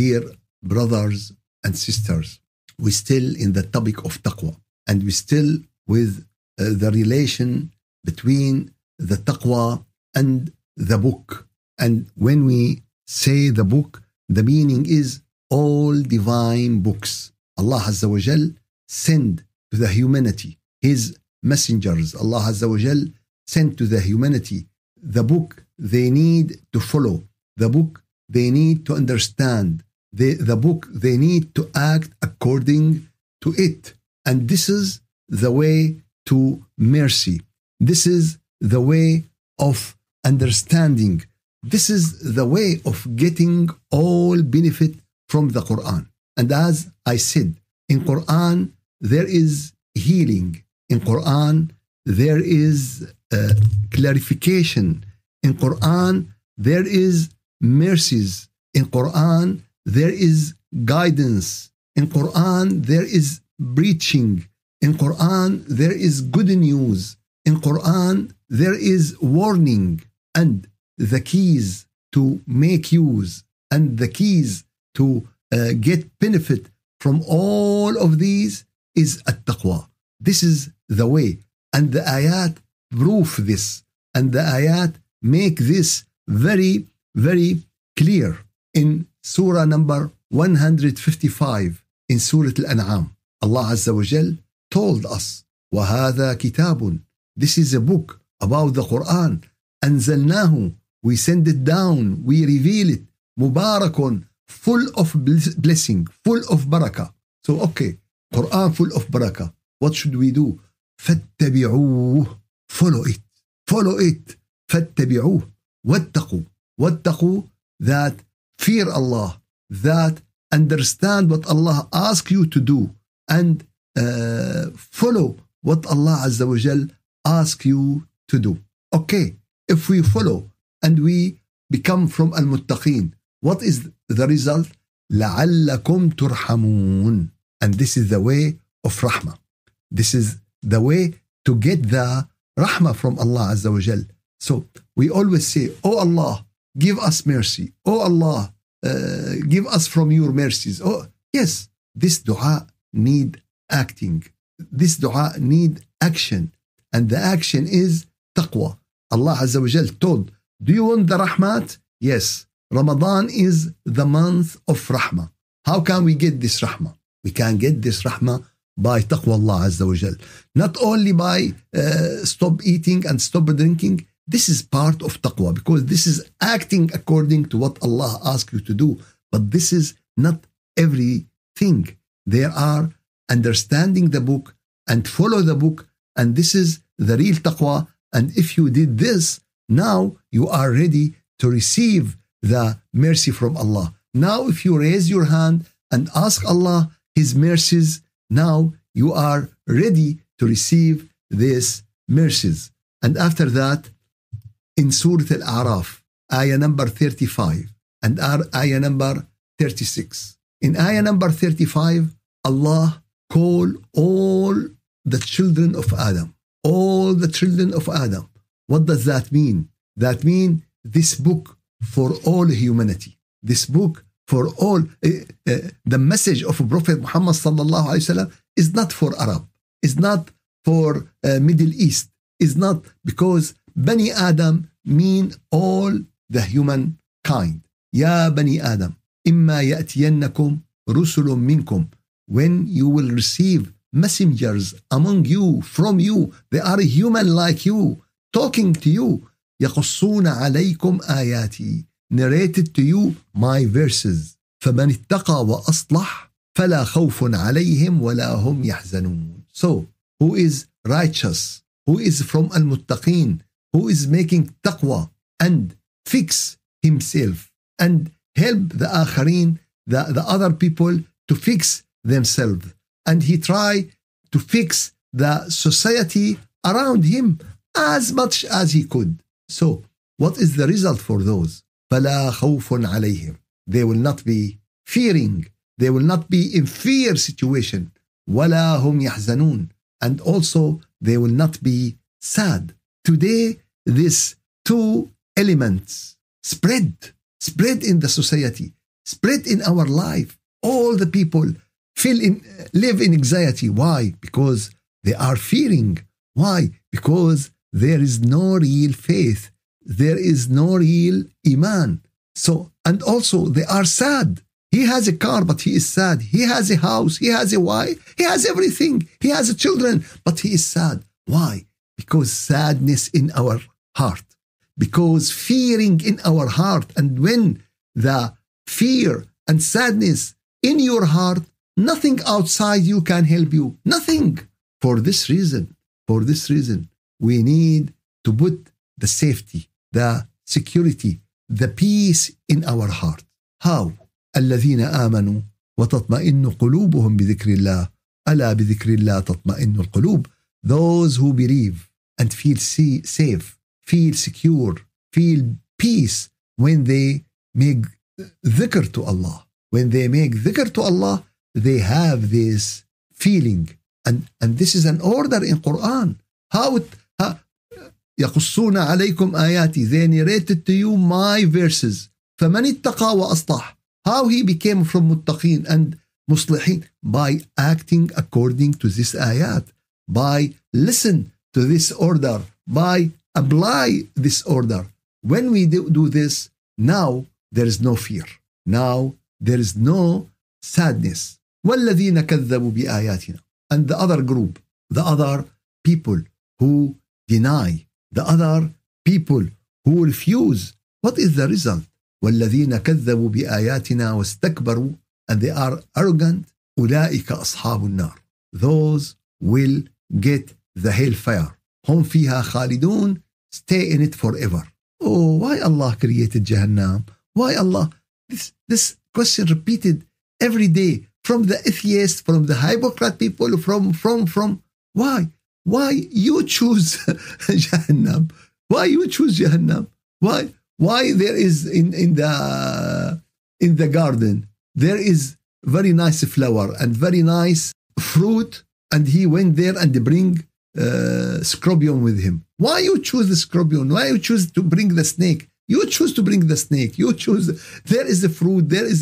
dear brothers and sisters, we're still in the topic of taqwa and we're still with uh, the relation between the taqwa and the book. And when we say the book, the meaning is all divine books. Allah Azza wa Jal send to the humanity his messengers. Allah Azza wa Jal sent to the humanity the book they need to follow, the book they need to understand the, the book, they need to act according to it. And this is the way to mercy. This is the way of understanding. This is the way of getting all benefit from the Quran. And as I said, in Quran there is healing. In Quran there is uh, clarification. In Quran there is mercies. In Quran, there is guidance. In Quran, there is preaching. In Quran, there is good news. In Quran, there is warning and the keys to make use and the keys to uh, get benefit from all of these is at-taqwa. This is the way. And the ayat prove this. And the ayat make this very very clear in Surah number 155 in Surah Al-An'am. Allah Azza wa Jal told us, وَهَذَا كِتَابٌ This is a book about the Quran. أَنزَلْنَاهُ We send it down, we reveal it. مُبَارَكٌ Full of blessing, full of barakah. So okay, Quran full of barakah. What should we do? فَاتَّبِعُوهُ Follow it. Follow it. فَاتَّبِعُوهُ وَاتَّقُوا Wattaqu, that fear Allah, that understand what Allah asks you to do and uh, follow what Allah Azza wa Jal asks you to do. Okay, if we follow and we become from al-muttaqin, what is the result? لَعَلَّكُمْ تُرْحَمُونَ And this is the way of rahmah. This is the way to get the rahmah from Allah Azza wa Jal. So we always say, Oh Allah, give us mercy. Oh Allah, uh, give us from your mercies. Oh, yes, this dua need acting. This dua need action. And the action is taqwa. Allah Azza wa Jal told, do you want the rahmat? Yes. Ramadan is the month of rahmah. How can we get this rahmah? We can get this rahmah by taqwa Allah Azza wa Jal. Not only by uh, stop eating and stop drinking, this is part of taqwa because this is acting according to what Allah asks you to do. But this is not everything. There are understanding the book and follow the book, and this is the real taqwa. And if you did this, now you are ready to receive the mercy from Allah. Now, if you raise your hand and ask Allah His mercies, now you are ready to receive these mercies. And after that, in Surah Al-A'raf, ayah number 35 and ayah number 36. In ayah number 35, Allah called all the children of Adam. All the children of Adam. What does that mean? That means this book for all humanity. This book for all. Uh, uh, the message of Prophet Muhammad sallallahu alaihi wasallam is not for Arab. Is not for uh, Middle East. Is not because Bani Adam mean all the human kind. يا بني آدم إما يأتينكم رسل منكم when you will receive messengers among you from you they are human like you talking to you يقصون عليكم آياتي narrated to you my verses فمن اتقى وأصلح فلا خوف عليهم ولا هم يحزنون so who is righteous who is from المتقين who is making taqwa and fix himself and help the akharin, the, the other people to fix themselves. And he try to fix the society around him as much as he could. So what is the result for those? فَلَا خَوْفٌ عَلَيْهِمْ They will not be fearing. They will not be in fear situation. وَلَا هُمْ يَحْزَنُونَ And also they will not be sad. Today these two elements spread, spread in the society, spread in our life. All the people feel in, live in anxiety. Why? Because they are fearing. Why? Because there is no real faith. There is no real iman. So, and also they are sad. He has a car, but he is sad. He has a house. He has a wife. He has everything. He has children, but he is sad. Why? Because sadness in our heart because fearing in our heart and when the fear and sadness in your heart nothing outside you can help you nothing for this reason for this reason we need to put the safety the security the peace in our heart how الذين آمنوا وتطمئن قلوبهم بذكر الله ألا بذكر الله تطمئن القلوب those who believe and feel safe feel secure, feel peace when they make dhikr to Allah. When they make dhikr to Allah, they have this feeling. And, and this is an order in Quran. How it, يقصون عليكم آياتي they narrated to you my verses فمن اتقى وأصلح how he became from متقين and مصلحين by acting according to this ayat by listen to this order by apply this order. When we do, do this, now there is no fear. Now there is no sadness. والذين كذبوا بآياتنا and the other group, the other people who deny, the other people who refuse. What is the result? والذين كذبوا بآياتنا واستكبروا and they are arrogant أولئك أصحاب النار. Those will get the hellfire. هم فيها خالدون stay in it forever. Oh, why Allah created Jahannam? Why Allah? This, this question repeated every day from the atheists, from the hypocrite people, from, from, from. Why? Why you choose Jahannam? Why you choose Jahannam? Why? Why there is in, in the in the garden there is very nice flower and very nice fruit and he went there and bring uh, scorpion with him. Why you choose the scorpion? Why you choose to bring the snake? You choose to bring the snake. You choose. There is the fruit. There is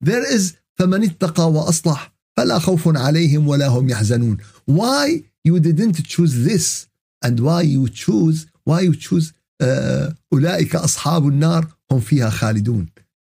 there is فمن اتقى وأصلح فلا خوف عليهم ولا هم يحزنون. Why you didn't choose this and why you choose why you choose uh, أولئك أصحاب النار هم فيها خالدون.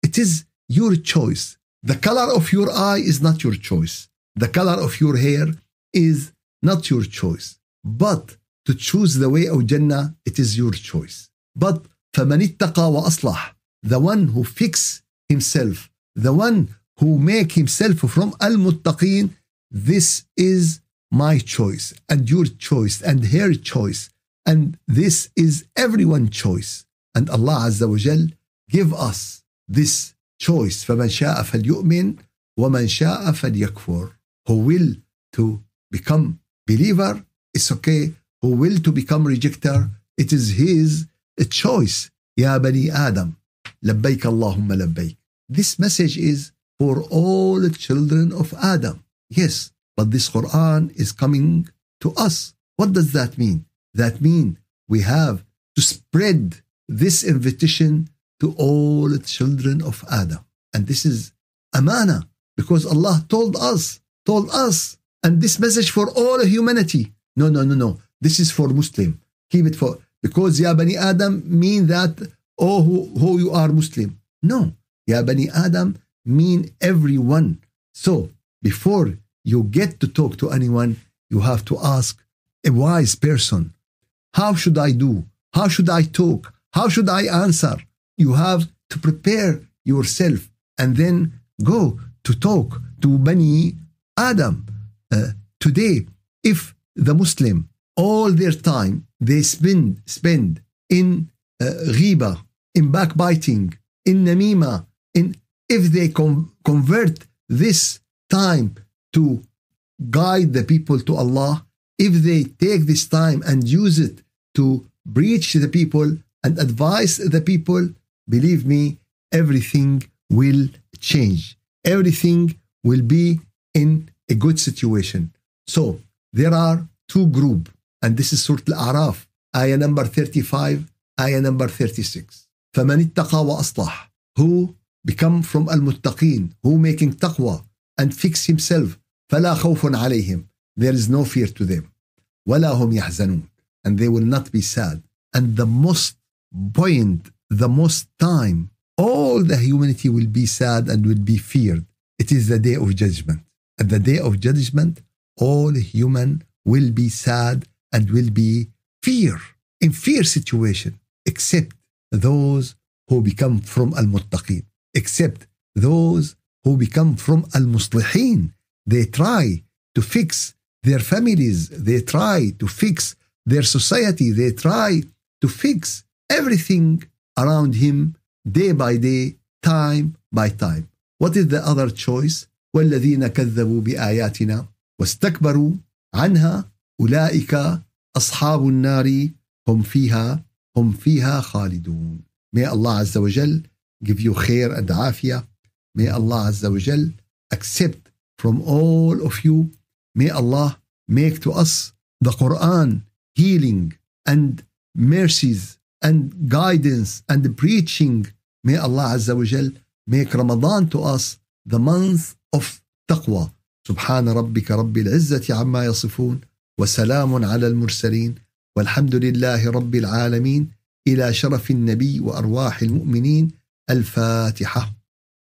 It is your choice. The color of your eye is not your choice. The color of your hair is not your choice. But to choose the way of Jannah, it is your choice. But فَمَنِ اتَّقَى وَأَصْلَحَ The one who fix himself, the one who make himself from al-muttaqin, this is my choice and your choice and her choice. And this is everyone's choice. And Allah Azza wa Jal give us this choice. فَمَنْ شَاءَ فَلْيُؤْمِنْ وَمَنْ شَاءَ فَلْيَكْفُرْ Who will to become believer it's okay who will to become rejecter it is his choice يا بني آدم لبيك اللهم لبيك this message is for all the children of Adam yes but this Quran is coming to us what does that mean that mean we have to spread this invitation to all the children of Adam and this is amana because Allah told us told us and this message for all humanity no, no, no, no. This is for Muslim. Keep it for because Ya Bani Adam mean that oh who, who you are Muslim. No, Ya Bani Adam mean everyone. So before you get to talk to anyone, you have to ask a wise person, how should I do? How should I talk? How should I answer? You have to prepare yourself and then go to talk to Bani Adam. Uh, today, if the Muslim, all their time they spend, spend in uh, riba, in backbiting, in namima, in if they convert this time to guide the people to Allah, if they take this time and use it to preach the people and advise the people, believe me, everything will change. Everything will be in a good situation. So there are two group, and this is Surah Al-A'raf, ayah number 35, ayah number 36. فَمَنِ اتَّقَى وَأَصْلَحْ Who become from al-muttaqeen, who making تقوى and fix himself. فَلَا خَوْفٌ عَلَيْهِمْ There is no fear to them. وَلَا هُمْ يَحْزَنُونَ And they will not be sad. And the most point, the most time, all the humanity will be sad and will be feared. It is the day of judgment. At the day of judgment, all human will be sad and will be fear in fear situation except those who become from al-muttaqin except those who become from al-muslihin they try to fix their families they try to fix their society they try to fix everything around him day by day time by time what is the other choice والذين كذبوا بآياتنا واستكبروا عنها أولئك أصحاب النار هم فيها هم فيها خالدون May Allah عز وجل give you خير and عافية May Allah عز وجل accept from all of you May Allah make to us the Quran healing and mercies and guidance and preaching May Allah عز وجل make Ramadan to us the month of taqwa سبحان ربك رب العزة عما يصفون وسلام على المرسلين والحمد لله رب العالمين إلى شرف النبي وأرواح المؤمنين الفاتحة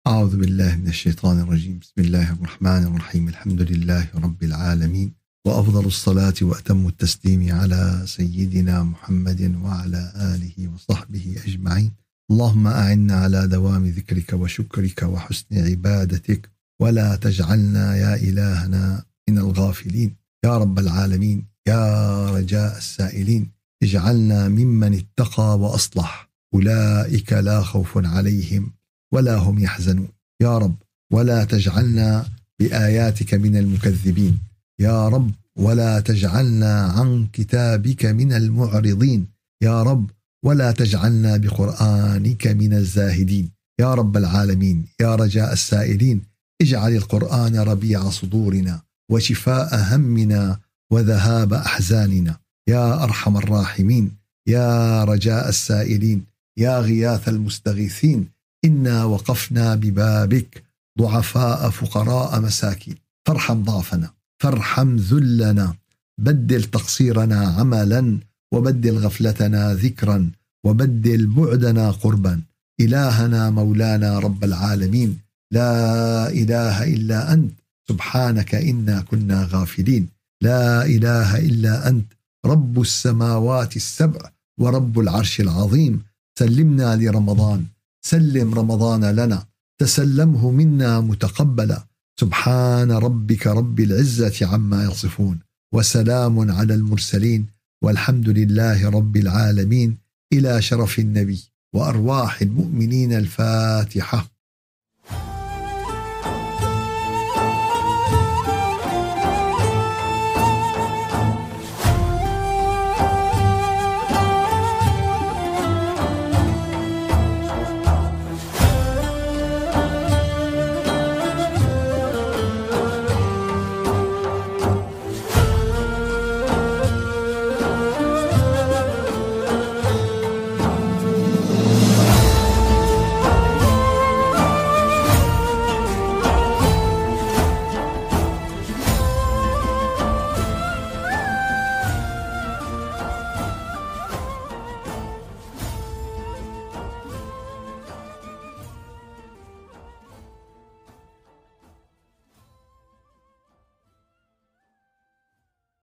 أعوذ بالله من الشيطان الرجيم بسم الله الرحمن الرحيم الحمد لله رب العالمين وأفضل الصلاة وأتم التسليم على سيدنا محمد وعلى آله وصحبه أجمعين اللهم أعنا على دوام ذكرك وشكرك وحسن عبادتك ولا تجعلنا يا إلهنا من الغافلين يا رب العالمين يا رجاء السائلين اجعلنا ممن اتقى وأصلح أولئك لا خوف عليهم ولا هم يحزنون يا رب ولا تجعلنا بآياتك من المكذبين يا رب ولا تجعلنا عن كتابك من المعرضين يا رب ولا تجعلنا بقرآنك من الزاهدين يا رب العالمين يا رجاء السائلين اجعل القرآن ربيع صدورنا وشفاء همنا وذهاب أحزاننا يا أرحم الراحمين يا رجاء السائلين يا غياث المستغيثين إنا وقفنا ببابك ضعفاء فقراء مساكين فارحم ضعفنا فارحم ذلنا بدل تقصيرنا عملا وبدل غفلتنا ذكرا وبدل بعدنا قربا إلهنا مولانا رب العالمين لا اله الا انت سبحانك انا كنا غافلين لا اله الا انت رب السماوات السبع ورب العرش العظيم سلمنا لرمضان سلم رمضان لنا تسلمه منا متقبلا سبحان ربك رب العزه عما يصفون وسلام على المرسلين والحمد لله رب العالمين الى شرف النبي وارواح المؤمنين الفاتحه